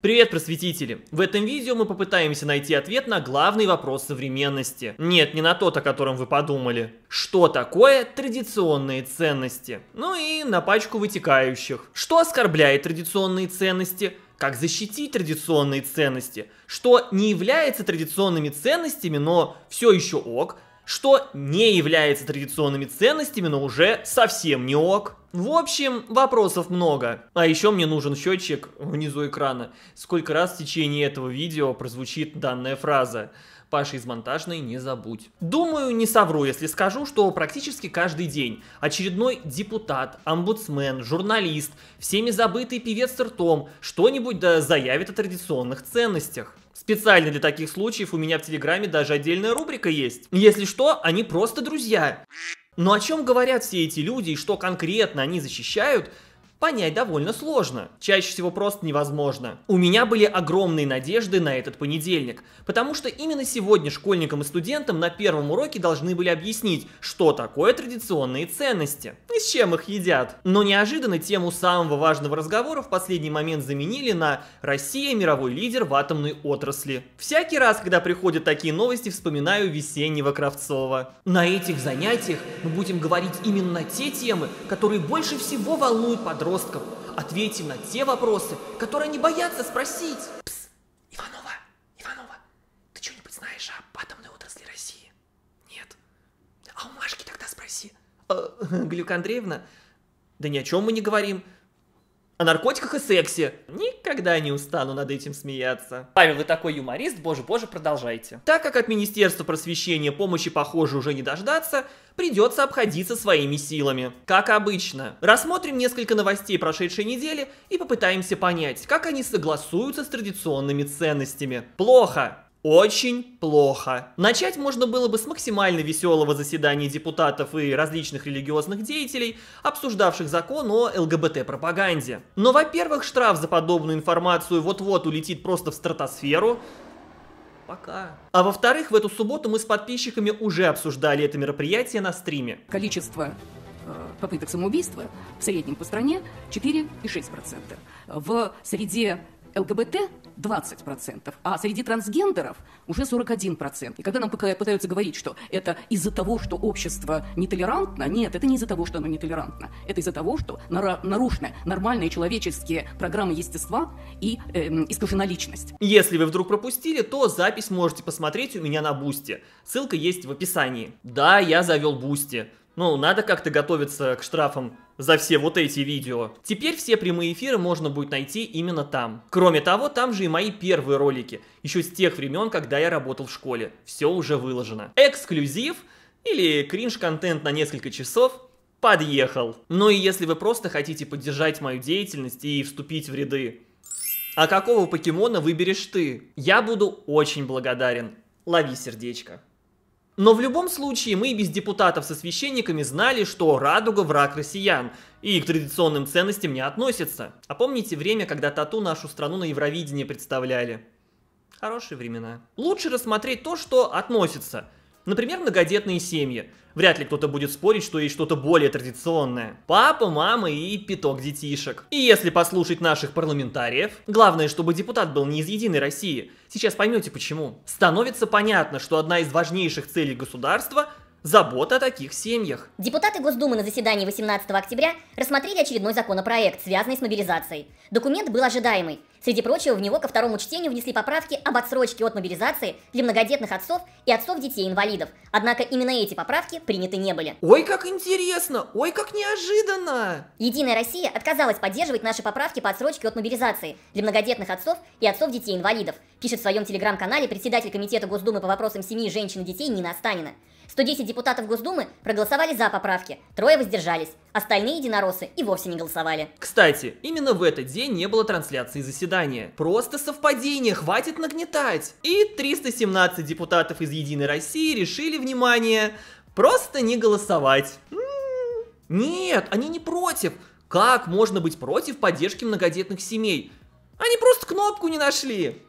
Привет, просветители! В этом видео мы попытаемся найти ответ на главный вопрос современности. Нет, не на тот, о котором вы подумали. Что такое традиционные ценности? Ну и на пачку вытекающих. Что оскорбляет традиционные ценности? Как защитить традиционные ценности? Что не является традиционными ценностями, но все еще ок? что не является традиционными ценностями, но уже совсем не ок. В общем, вопросов много. А еще мне нужен счетчик внизу экрана. Сколько раз в течение этого видео прозвучит данная фраза. Паша из монтажной не забудь. Думаю, не совру, если скажу, что практически каждый день очередной депутат, омбудсмен, журналист, всеми забытый певец ртом что-нибудь да заявит о традиционных ценностях. Специально для таких случаев у меня в Телеграме даже отдельная рубрика есть. Если что, они просто друзья. Но о чем говорят все эти люди и что конкретно они защищают, понять довольно сложно, чаще всего просто невозможно. У меня были огромные надежды на этот понедельник, потому что именно сегодня школьникам и студентам на первом уроке должны были объяснить, что такое традиционные ценности и с чем их едят. Но неожиданно тему самого важного разговора в последний момент заменили на «Россия – мировой лидер в атомной отрасли». Всякий раз, когда приходят такие новости, вспоминаю весеннего Кравцова. На этих занятиях мы будем говорить именно на те темы, которые больше всего волнуют подростков подростков. Ответим на те вопросы, которые не боятся спросить. Пс, Иванова, Иванова, ты что-нибудь знаешь об атомной отрасли России? Нет. А у Машки тогда спроси. Э, Глюк Андреевна? Да ни о чем мы не говорим о наркотиках и сексе. Никогда не устану над этим смеяться. Павел, вы такой юморист, боже-боже, продолжайте. Так как от Министерства просвещения помощи, похоже, уже не дождаться, придется обходиться своими силами. Как обычно, рассмотрим несколько новостей прошедшей недели и попытаемся понять, как они согласуются с традиционными ценностями. Плохо! очень плохо. Начать можно было бы с максимально веселого заседания депутатов и различных религиозных деятелей, обсуждавших закон о ЛГБТ-пропаганде. Но, во-первых, штраф за подобную информацию вот-вот улетит просто в стратосферу, Пока. А во-вторых, в эту субботу мы с подписчиками уже обсуждали это мероприятие на стриме. Количество э, попыток самоубийства в среднем по стране 4,6%. В среде ЛГБТ 20%, а среди трансгендеров уже 41%. И когда нам пытаются говорить, что это из-за того, что общество нетолерантно, нет, это не из-за того, что оно нетолерантно. Это из-за того, что нарушены нормальные человеческие программы естества и э, искажена личность. Если вы вдруг пропустили, то запись можете посмотреть у меня на Бусти. Ссылка есть в описании. Да, я завел Бусти. Ну, надо как-то готовиться к штрафам за все вот эти видео. Теперь все прямые эфиры можно будет найти именно там. Кроме того, там же и мои первые ролики, еще с тех времен, когда я работал в школе. Все уже выложено. Эксклюзив или кринж-контент на несколько часов подъехал. Ну и если вы просто хотите поддержать мою деятельность и вступить в ряды, а какого покемона выберешь ты? Я буду очень благодарен. Лови сердечко. Но в любом случае мы и без депутатов со священниками знали, что Радуга враг россиян, и к традиционным ценностям не относится. А помните время, когда тату нашу страну на Евровидении представляли? Хорошие времена. Лучше рассмотреть то, что относится – Например, многодетные семьи. Вряд ли кто-то будет спорить, что есть что-то более традиционное. Папа, мама и пяток детишек. И если послушать наших парламентариев, главное, чтобы депутат был не из Единой России, сейчас поймете почему. Становится понятно, что одна из важнейших целей государства забота о таких семьях. Депутаты Госдумы на заседании 18 октября рассмотрели очередной законопроект, связанный с мобилизацией. Документ был ожидаемый, Среди прочего, в него ко второму чтению внесли поправки об отсрочке от мобилизации для многодетных отцов и отцов детей-инвалидов. Однако именно эти поправки приняты не были. Ой, как интересно! Ой, как неожиданно! Единая Россия отказалась поддерживать наши поправки по отсрочке от мобилизации для многодетных отцов и отцов детей-инвалидов, пишет в своем телеграм-канале председатель Комитета Госдумы по вопросам семьи, женщин и детей Нина Останина. 110 депутатов Госдумы проголосовали за поправки, трое воздержались, остальные единороссы и вовсе не голосовали. Кстати, именно в этот день не было трансляции заседания. Просто совпадение, хватит нагнетать. И 317 депутатов из Единой России решили, внимание, просто не голосовать. М-м-м. Нет, они не против. Как можно быть против поддержки многодетных семей? Они просто кнопку не нашли.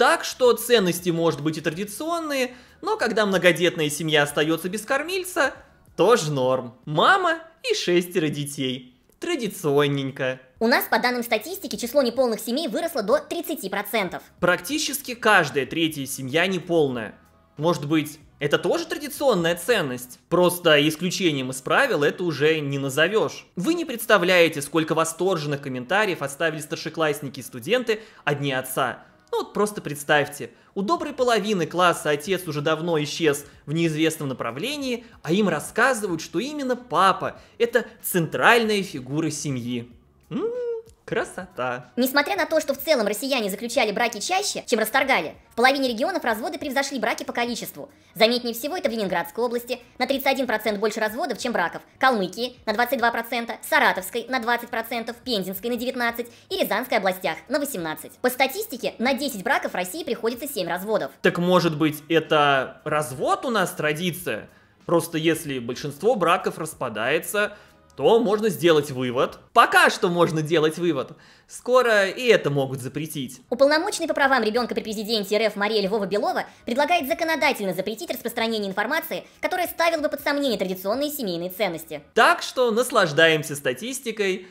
Так что ценности, может быть, и традиционные, но когда многодетная семья остается без кормильца, тоже норм. Мама и шестеро детей. Традиционненько. У нас, по данным статистики, число неполных семей выросло до 30%. Практически каждая третья семья неполная. Может быть, это тоже традиционная ценность. Просто исключением из правил это уже не назовешь. Вы не представляете, сколько восторженных комментариев оставили старшеклассники и студенты одни отца ну вот просто представьте, у доброй половины класса отец уже давно исчез в неизвестном направлении, а им рассказывают, что именно папа – это центральная фигура семьи. М-м-м. Красота. Несмотря на то, что в целом россияне заключали браки чаще, чем расторгали, в половине регионов разводы превзошли браки по количеству. Заметнее всего это в Ленинградской области, на 31% больше разводов, чем браков, Калмыкии на 22%, Саратовской на 20%, Пензенской на 19% и Рязанской областях на 18%. По статистике, на 10 браков в России приходится 7 разводов. Так может быть это развод у нас традиция? Просто если большинство браков распадается, то можно сделать вывод. Пока что можно делать вывод. Скоро и это могут запретить. Уполномоченный по правам ребенка при президенте РФ Мария Львова Белова предлагает законодательно запретить распространение информации, которая ставила бы под сомнение традиционные семейные ценности. Так что наслаждаемся статистикой,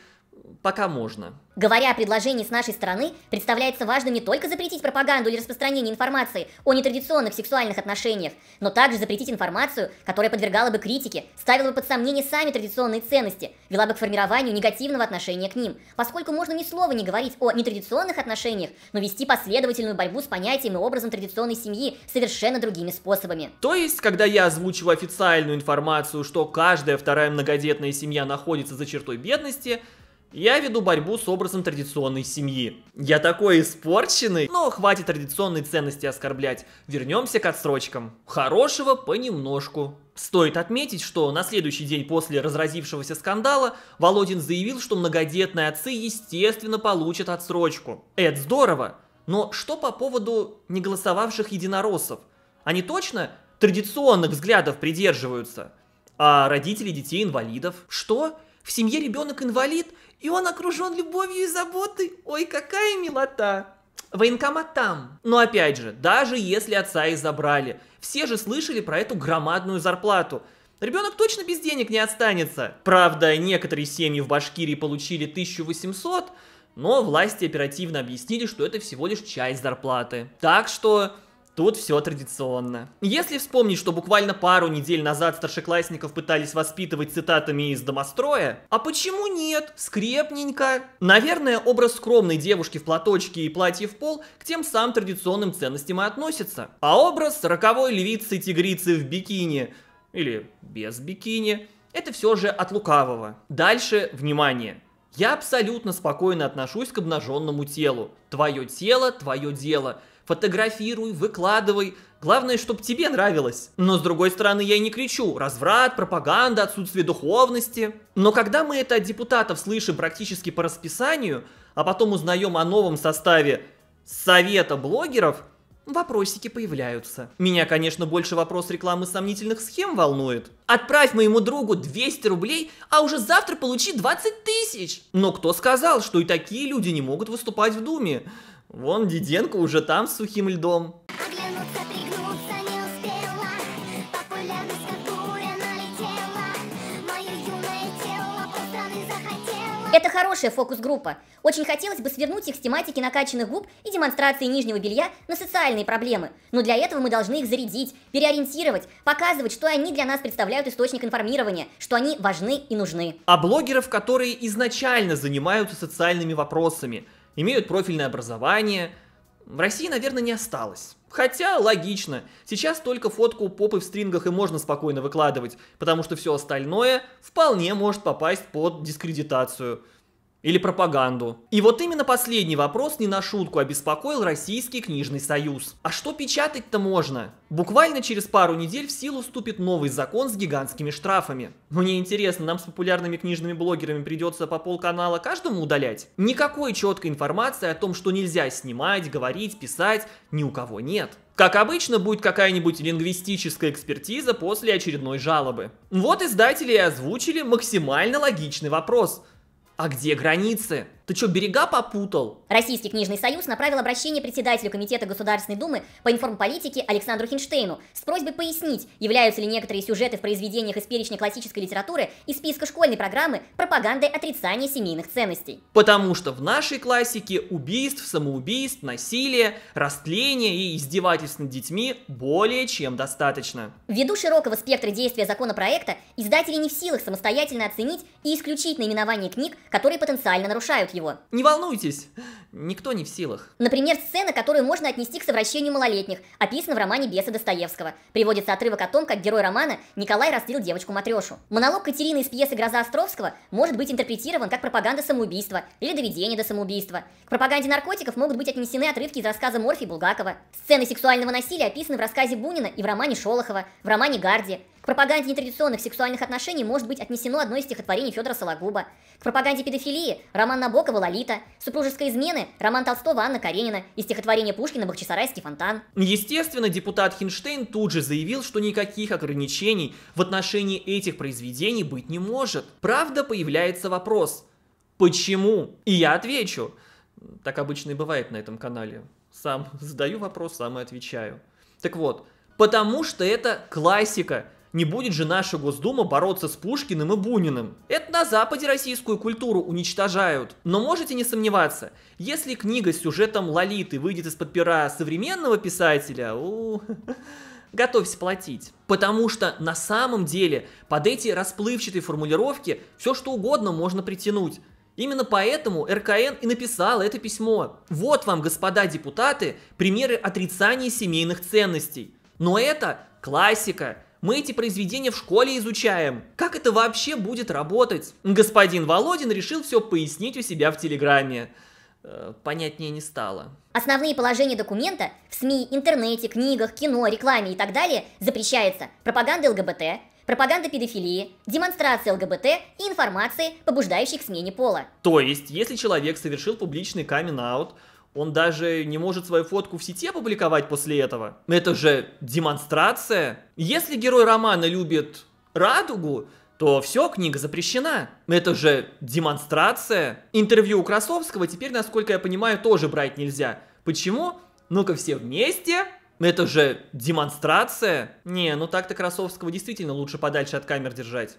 пока можно. Говоря о предложении с нашей стороны, представляется важным не только запретить пропаганду или распространение информации о нетрадиционных сексуальных отношениях, но также запретить информацию, которая подвергала бы критике, ставила бы под сомнение сами традиционные ценности, вела бы к формированию негативного отношения к ним, поскольку можно ни слова не говорить о нетрадиционных отношениях, но вести последовательную борьбу с понятием и образом традиционной семьи совершенно другими способами. То есть, когда я озвучиваю официальную информацию, что каждая вторая многодетная семья находится за чертой бедности, я веду борьбу с образом традиционной семьи. Я такой испорченный, но хватит традиционной ценности оскорблять. Вернемся к отсрочкам. Хорошего понемножку. Стоит отметить, что на следующий день после разразившегося скандала Володин заявил, что многодетные отцы естественно получат отсрочку. Это здорово, но что по поводу неголосовавших единороссов? Они точно традиционных взглядов придерживаются? А родители детей инвалидов? Что? В семье ребенок инвалид, и он окружен любовью и заботой. Ой, какая милота! Военкомат там. Но опять же, даже если отца и забрали, все же слышали про эту громадную зарплату. Ребенок точно без денег не останется. Правда, некоторые семьи в Башкирии получили 1800, но власти оперативно объяснили, что это всего лишь часть зарплаты. Так что Тут все традиционно. Если вспомнить, что буквально пару недель назад старшеклассников пытались воспитывать цитатами из «Домостроя», а почему нет? Скрепненько. Наверное, образ скромной девушки в платочке и платье в пол к тем самым традиционным ценностям и относится. А образ роковой львицы-тигрицы в бикини, или без бикини, это все же от лукавого. Дальше, внимание, я абсолютно спокойно отношусь к обнаженному телу. Твое тело, твое дело. Фотографируй, выкладывай. Главное, чтобы тебе нравилось. Но с другой стороны, я и не кричу. Разврат, пропаганда, отсутствие духовности. Но когда мы это от депутатов слышим практически по расписанию, а потом узнаем о новом составе Совета блогеров – вопросики появляются. Меня, конечно, больше вопрос рекламы сомнительных схем волнует. Отправь моему другу 200 рублей, а уже завтра получи 20 тысяч. Но кто сказал, что и такие люди не могут выступать в Думе? Вон Диденко уже там с сухим льдом. Это хорошая фокус-группа. Очень хотелось бы свернуть их с тематики накачанных губ и демонстрации нижнего белья на социальные проблемы. Но для этого мы должны их зарядить, переориентировать, показывать, что они для нас представляют источник информирования, что они важны и нужны. А блогеров, которые изначально занимаются социальными вопросами, имеют профильное образование, в России, наверное, не осталось. Хотя логично. Сейчас только фотку попы в стрингах и можно спокойно выкладывать, потому что все остальное вполне может попасть под дискредитацию. Или пропаганду. И вот именно последний вопрос не на шутку обеспокоил Российский книжный союз. А что печатать-то можно? Буквально через пару недель в силу вступит новый закон с гигантскими штрафами. Мне интересно, нам с популярными книжными блогерами придется по полканала каждому удалять? Никакой четкой информации о том, что нельзя снимать, говорить, писать, ни у кого нет. Как обычно, будет какая-нибудь лингвистическая экспертиза после очередной жалобы. Вот издатели и озвучили максимально логичный вопрос – а где границы? Ты что, берега попутал? Российский книжный союз направил обращение председателю Комитета Государственной Думы по информполитике Александру Хинштейну с просьбой пояснить, являются ли некоторые сюжеты в произведениях из перечня классической литературы и списка школьной программы пропагандой отрицания семейных ценностей. Потому что в нашей классике убийств, самоубийств, насилия, растления и издевательств над детьми более чем достаточно. Ввиду широкого спектра действия законопроекта, издатели не в силах самостоятельно оценить и исключить наименование книг, которые потенциально нарушают его его. Не волнуйтесь, никто не в силах. Например, сцена, которую можно отнести к совращению малолетних, описана в романе «Беса Достоевского». Приводится отрывок о том, как герой романа Николай расстрелил девочку Матрешу. Монолог Катерины из пьесы «Гроза Островского» может быть интерпретирован как пропаганда самоубийства или доведение до самоубийства. К пропаганде наркотиков могут быть отнесены отрывки из рассказа Морфи Булгакова. Сцены сексуального насилия описаны в рассказе Бунина и в романе Шолохова, в романе Гарди. К пропаганде нетрадиционных сексуальных отношений может быть отнесено одно из стихотворений Федора Сологуба. К пропаганде педофилии – роман Набокова «Лолита», супружеской измены – роман Толстого «Анна Каренина» и стихотворение Пушкина «Бахчисарайский фонтан». Ну, естественно, депутат Хинштейн тут же заявил, что никаких ограничений в отношении этих произведений быть не может. Правда, появляется вопрос – почему? И я отвечу. Так обычно и бывает на этом канале. Сам задаю вопрос, сам и отвечаю. Так вот, потому что это классика – не будет же наша Госдума бороться с Пушкиным и Буниным. Это на Западе российскую культуру уничтожают. Но можете не сомневаться, если книга с сюжетом Лолиты выйдет из-под пера современного писателя, готовься платить. Потому что на самом деле под эти расплывчатые формулировки все что угодно можно притянуть. Именно поэтому РКН и написал это письмо. Вот вам, господа депутаты, примеры отрицания семейных ценностей. Но это классика. Мы эти произведения в школе изучаем. Как это вообще будет работать? Господин Володин решил все пояснить у себя в Телеграме. Э, понятнее не стало. Основные положения документа в СМИ, интернете, книгах, кино, рекламе и так далее запрещается. Пропаганда ЛГБТ, пропаганда педофилии, демонстрация ЛГБТ и информации, побуждающей к смене пола. То есть, если человек совершил публичный камин-аут, он даже не может свою фотку в сети опубликовать после этого. Это же демонстрация. Если герой романа любит радугу, то все, книга запрещена. Это же демонстрация. Интервью у Красовского теперь, насколько я понимаю, тоже брать нельзя. Почему? Ну-ка все вместе. Это же демонстрация. Не, ну так-то Красовского действительно лучше подальше от камер держать.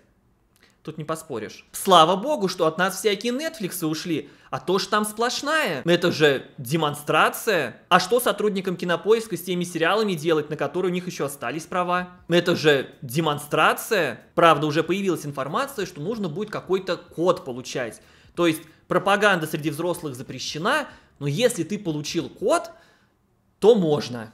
Тут не поспоришь. Слава богу, что от нас всякие Netflix ушли, а то ж там сплошная. Это же демонстрация. А что сотрудникам кинопоиска с теми сериалами делать, на которые у них еще остались права? Это же демонстрация. Правда, уже появилась информация, что нужно будет какой-то код получать. То есть пропаганда среди взрослых запрещена, но если ты получил код, то можно.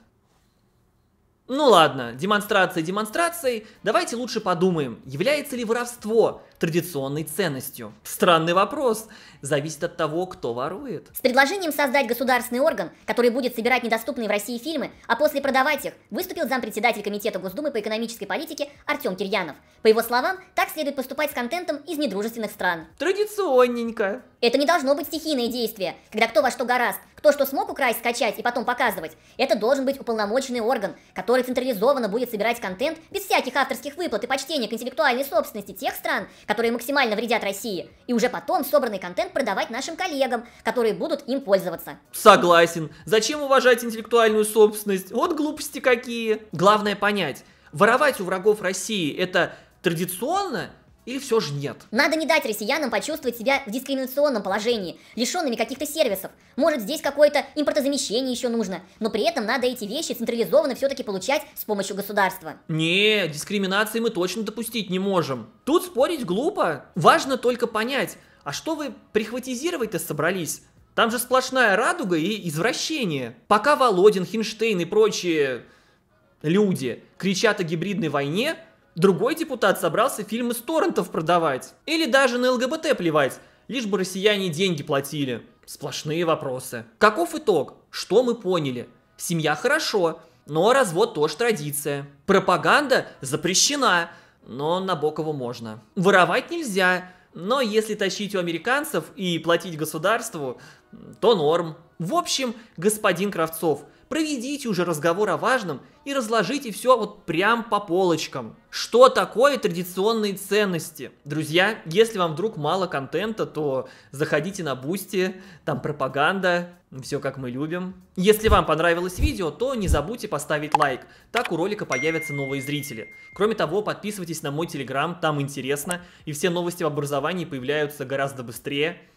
Ну ладно, демонстрации демонстрацией, давайте лучше подумаем, является ли воровство традиционной ценностью? Странный вопрос, зависит от того, кто ворует. С предложением создать государственный орган, который будет собирать недоступные в России фильмы, а после продавать их, выступил зампредседатель Комитета Госдумы по экономической политике Артем Кирьянов. По его словам, так следует поступать с контентом из недружественных стран. Традиционненько. Это не должно быть стихийное действие, когда кто во что гораст, кто что смог украсть, скачать и потом показывать, это должен быть уполномоченный орган, который централизованно будет собирать контент без всяких авторских выплат и почтения к интеллектуальной собственности тех стран, которые максимально вредят России, и уже потом собранный контент продавать нашим коллегам, которые будут им пользоваться. Согласен. Зачем уважать интеллектуальную собственность? Вот глупости какие. Главное понять, воровать у врагов России это традиционно или все же нет? Надо не дать россиянам почувствовать себя в дискриминационном положении, лишенными каких-то сервисов может здесь какое-то импортозамещение еще нужно, но при этом надо эти вещи централизованно все-таки получать с помощью государства. Не, дискриминации мы точно допустить не можем. Тут спорить глупо. Важно только понять, а что вы прихватизировать-то собрались? Там же сплошная радуга и извращение. Пока Володин, Хинштейн и прочие люди кричат о гибридной войне, другой депутат собрался фильмы с торрентов продавать. Или даже на ЛГБТ плевать, лишь бы россияне деньги платили. Сплошные вопросы. Каков итог? Что мы поняли? Семья хорошо, но развод тоже традиция. Пропаганда запрещена, но Набокову можно. Воровать нельзя, но если тащить у американцев и платить государству, то норм. В общем, господин Кравцов – проведите уже разговор о важном и разложите все вот прям по полочкам. Что такое традиционные ценности? Друзья, если вам вдруг мало контента, то заходите на Бусти, там пропаганда, все как мы любим. Если вам понравилось видео, то не забудьте поставить лайк, так у ролика появятся новые зрители. Кроме того, подписывайтесь на мой телеграм, там интересно, и все новости в образовании появляются гораздо быстрее.